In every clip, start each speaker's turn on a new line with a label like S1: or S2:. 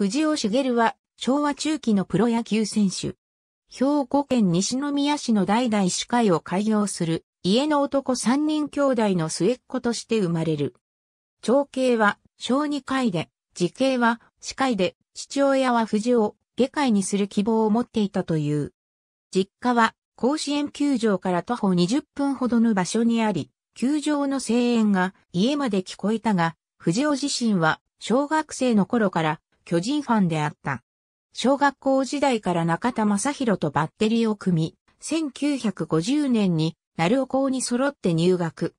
S1: 藤尾茂は昭和中期のプロ野球選手。兵庫県西宮市の代々司会を開業する家の男三人兄弟の末っ子として生まれる。長兄は小児科で、次兄は司会で、父親は藤尾、下界にする希望を持っていたという。実家は甲子園球場から徒歩20分ほどの場所にあり、球場の声援が家まで聞こえたが、藤尾自身は小学生の頃から巨人ファンであった。小学校時代から中田正宏とバッテリーを組み、1950年に鳴尾校に揃って入学。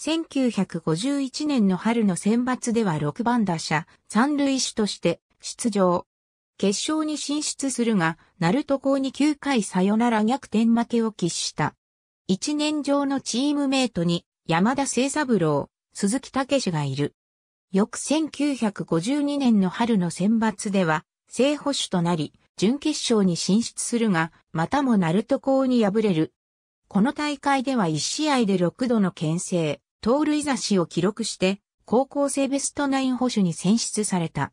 S1: 1951年の春の選抜では6番打者、三塁手として出場。決勝に進出するが、鳴門校に9回サヨナラ逆転負けを喫した。一年上のチームメイトに山田聖三郎、鈴木武がいる。翌1952年の春の選抜では、正捕手となり、準決勝に進出するが、またもナルト校に敗れる。この大会では1試合で6度の牽制、盗塁差しを記録して、高校生ベストナイン保守に選出された。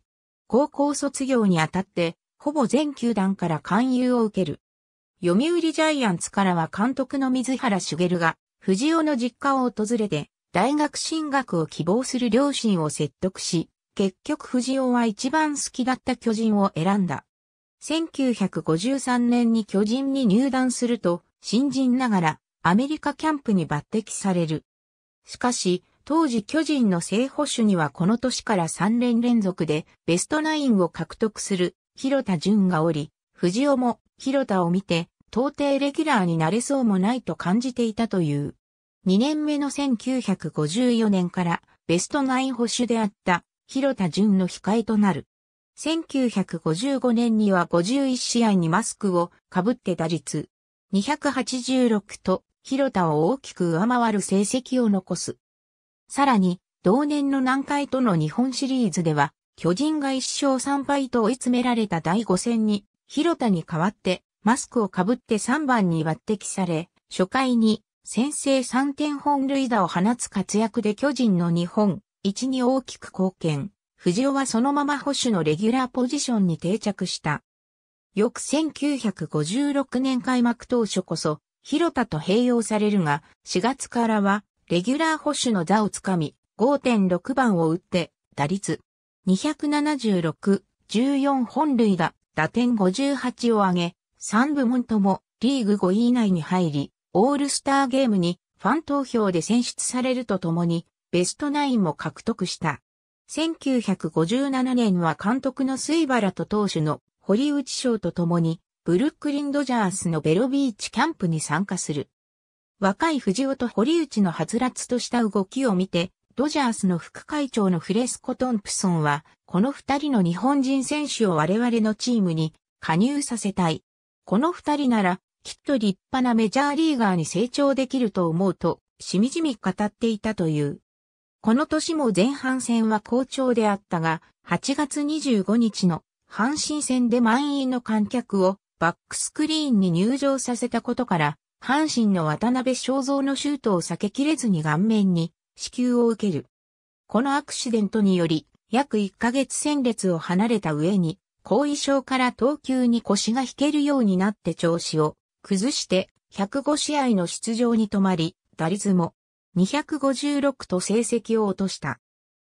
S1: 高校卒業にあたって、ほぼ全球団から勧誘を受ける。読売ジャイアンツからは監督の水原茂が、藤尾の実家を訪れて、大学進学を希望する両親を説得し、結局藤尾は一番好きだった巨人を選んだ。1953年に巨人に入団すると、新人ながらアメリカキャンプに抜擢される。しかし、当時巨人の正捕手にはこの年から3連連続でベストナインを獲得する広田淳がおり、藤尾も広田を見て、到底レギュラーになれそうもないと感じていたという。2年目の1954年からベストナイン保守であった広田淳の控えとなる。1955年には51試合にマスクをかぶって打率286と広田を大きく上回る成績を残す。さらに同年の南海との日本シリーズでは巨人が1勝3敗と追い詰められた第5戦に広田に代わってマスクをかぶって3番に抜擢され初回に先制3点本塁打を放つ活躍で巨人の日本一に大きく貢献。藤尾はそのまま保守のレギュラーポジションに定着した。翌1956年開幕当初こそ、広田と併用されるが、4月からは、レギュラー保守の座をつかみ、5.6番を打って、打率276、14本塁打、打点58を上げ、3部門ともリーグ5位以内に入り、オールスターゲームにファン投票で選出されるとともに、ベストナインも獲得した。1957年は監督の水原と投手の堀内翔とともに、ブルックリン・ドジャースのベロビーチキャンプに参加する。若い藤尾と堀内のハつラツとした動きを見て、ドジャースの副会長のフレスコ・トンプソンは、この二人の日本人選手を我々のチームに加入させたい。この二人ならきっと立派なメジャーリーガーに成長できると思うと、しみじみ語っていたという。この年も前半戦は好調であったが、8月25日の阪神戦で満員の観客をバックスクリーンに入場させたことから、阪神の渡辺正造のシュートを避けきれずに顔面に支給を受ける。このアクシデントにより、約1ヶ月戦列を離れた上に、後遺症から投球に腰が引けるようになって調子を崩して105試合の出場に止まり、打率も256と成績を落とした。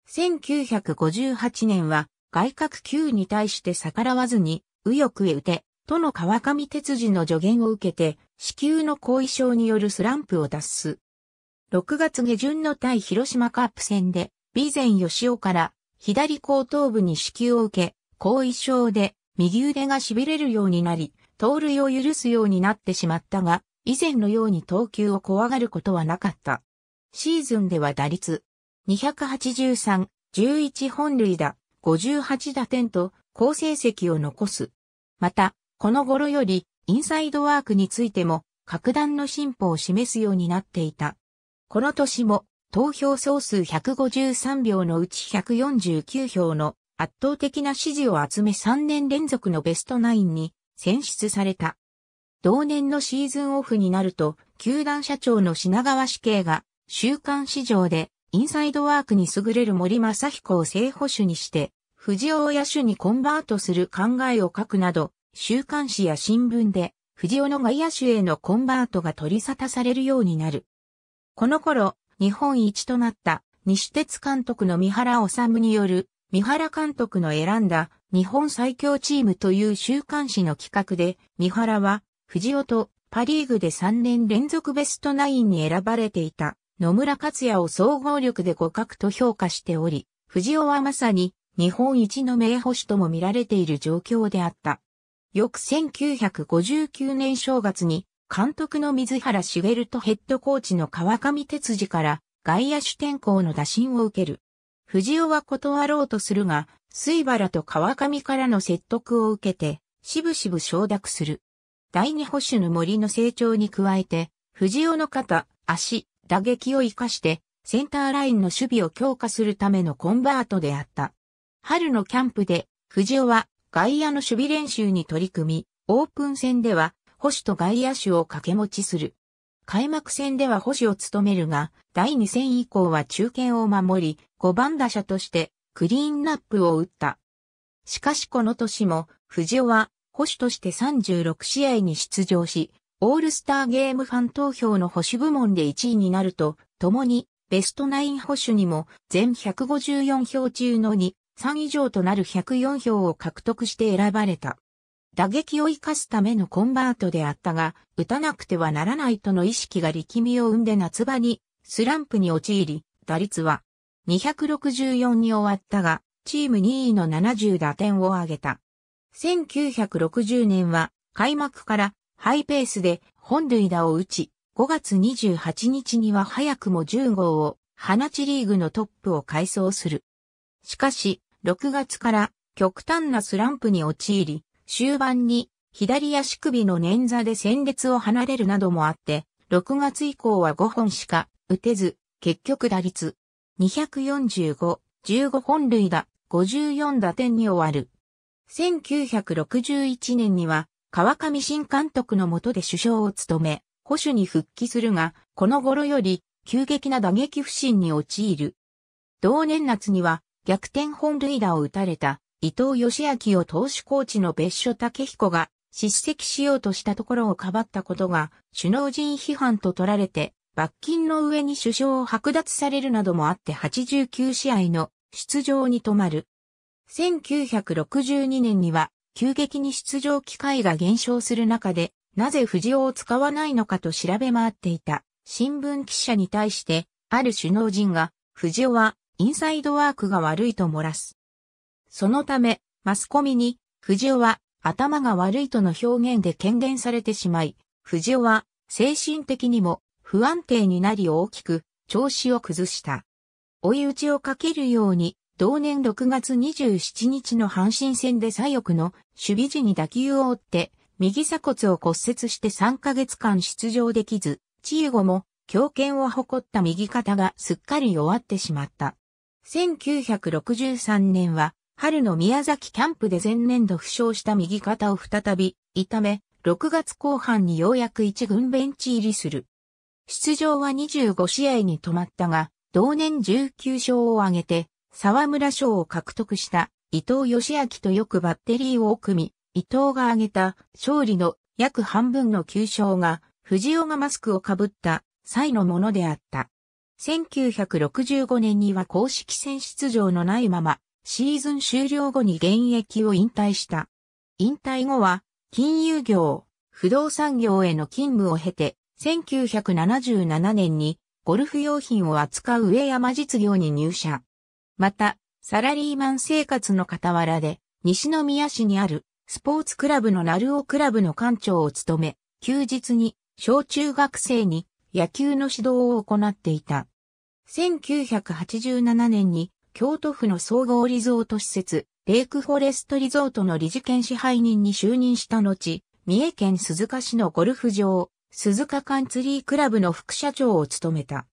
S1: 1958年は外角球に対して逆らわずに右翼へ打て、との川上哲次の助言を受けて、子宮の後遺症によるスランプを脱す。6月下旬の対広島カップ戦で、備前吉尾から左後頭部に子宮を受け、後遺症で右腕が痺れるようになり、盗塁を許すようになってしまったが、以前のように投球を怖がることはなかった。シーズンでは打率283、11本塁打、58打点と好成績を残す。また、この頃よりインサイドワークについても格段の進歩を示すようになっていた。この年も投票総数153票のうち149票の圧倒的な支持を集め3年連続のベストナインに選出された。同年のシーズンオフになると、球団社長の品川死刑が、週刊市場で、インサイドワークに優れる森正彦を正捕手にして、藤尾を野手にコンバートする考えを書くなど、週刊誌や新聞で、藤尾の外野手へのコンバートが取り沙汰されるようになる。この頃、日本一となった西鉄監督の三原治による三原監督の選んだ日本最強チームという週刊誌の企画で、三原は藤尾とパリーグで3年連続ベストナインに選ばれていた野村克也を総合力で互角と評価しており、藤尾はまさに日本一の名捕手とも見られている状況であった。翌1959年正月に監督の水原茂とヘッドコーチの川上哲司から外野手転向の打診を受ける。藤尾は断ろうとするが、水原と川上からの説得を受けて、しぶしぶ承諾する。第二保守の森の成長に加えて、藤尾の肩、足、打撃を活かして、センターラインの守備を強化するためのコンバートであった。春のキャンプで、藤尾は外野の守備練習に取り組み、オープン戦では、保守と外野手を掛け持ちする。開幕戦では保守を務めるが、第2戦以降は中堅を守り、5番打者としてクリーンナップを打った。しかしこの年も、藤尾は保守として36試合に出場し、オールスターゲームファン投票の保守部門で1位になると、共にベストナイン保守にも全154票中の2、3以上となる104票を獲得して選ばれた。打撃を生かすためのコンバートであったが、打たなくてはならないとの意識が力みを生んで夏場にスランプに陥り、打率は264に終わったが、チーム2位の70打点を挙げた。1960年は開幕からハイペースで本塁打を打ち、5月28日には早くも10号を放ちリーグのトップを改装する。しかし、6月から極端なスランプに陥り、終盤に左足首の捻挫で戦列を離れるなどもあって、6月以降は5本しか打てず、結局打率245、15本塁打、54打点に終わる。1961年には川上新監督の下で首相を務め、保守に復帰するが、この頃より急激な打撃不振に陥る。同年夏には逆転本塁打を打たれた伊藤義明を投手コーチの別所武彦が叱責しようとしたところをかばったことが首脳陣批判と取られて罰金の上に首相を剥奪されるなどもあって89試合の出場に止まる。1962年には急激に出場機会が減少する中で、なぜ藤尾を使わないのかと調べ回っていた新聞記者に対して、ある首脳陣が、藤尾はインサイドワークが悪いと漏らす。そのため、マスコミに、藤尾は頭が悪いとの表現で権限されてしまい、藤尾は精神的にも不安定になり大きく調子を崩した。追い打ちをかけるように、同年6月27日の阪神戦で左翼の守備時に打球を追って、右鎖骨を骨折して3ヶ月間出場できず、チーゴも強肩を誇った右肩がすっかり弱ってしまった。1963年は春の宮崎キャンプで前年度負傷した右肩を再び痛め、6月後半にようやく一軍ベンチ入りする。出場は25試合に止まったが、同年19勝を挙げて、沢村賞を獲得した伊藤義明とよくバッテリーを組み、伊藤が挙げた勝利の約半分の9勝が、藤尾がマスクをかぶった際のものであった。1965年には公式戦出場のないまま、シーズン終了後に現役を引退した。引退後は、金融業、不動産業への勤務を経て、1977年にゴルフ用品を扱う上山実業に入社。また、サラリーマン生活の傍らで、西宮市にあるスポーツクラブのナルオクラブの館長を務め、休日に小中学生に野球の指導を行っていた。1987年に京都府の総合リゾート施設、レイクフォレストリゾートの理事兼支配人に就任した後、三重県鈴鹿市のゴルフ場、鈴鹿カンツリークラブの副社長を務めた。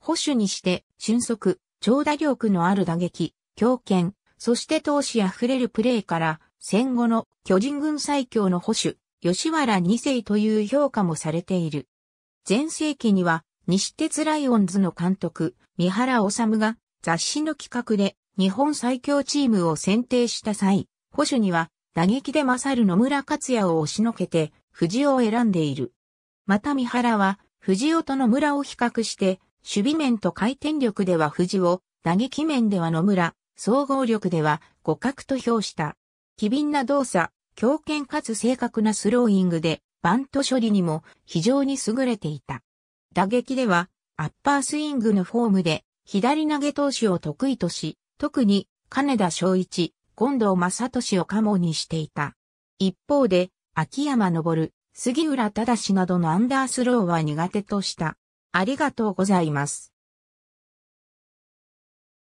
S1: 保守にして、俊足、長打力のある打撃、強肩、そして闘志あふれるプレーから、戦後の巨人軍最強の保守、吉原二世という評価もされている。前世紀には、西鉄ライオンズの監督、三原治が雑誌の企画で日本最強チームを選定した際、保守には打撃で勝る野村克也を押しのけて、藤尾を選んでいる。また三原は、藤尾と野村を比較して、守備面と回転力では藤尾、打撃面では野村、総合力では互角と評した。機敏な動作、強肩かつ正確なスローイングで、バント処理にも非常に優れていた。打撃では、アッパースイングのフォームで、左投げ投手を得意とし、特に金田昭一、近藤正俊をカモにしていた。一方で、秋山昇、杉浦正などのアンダースローは苦手とした。ありがとうございます。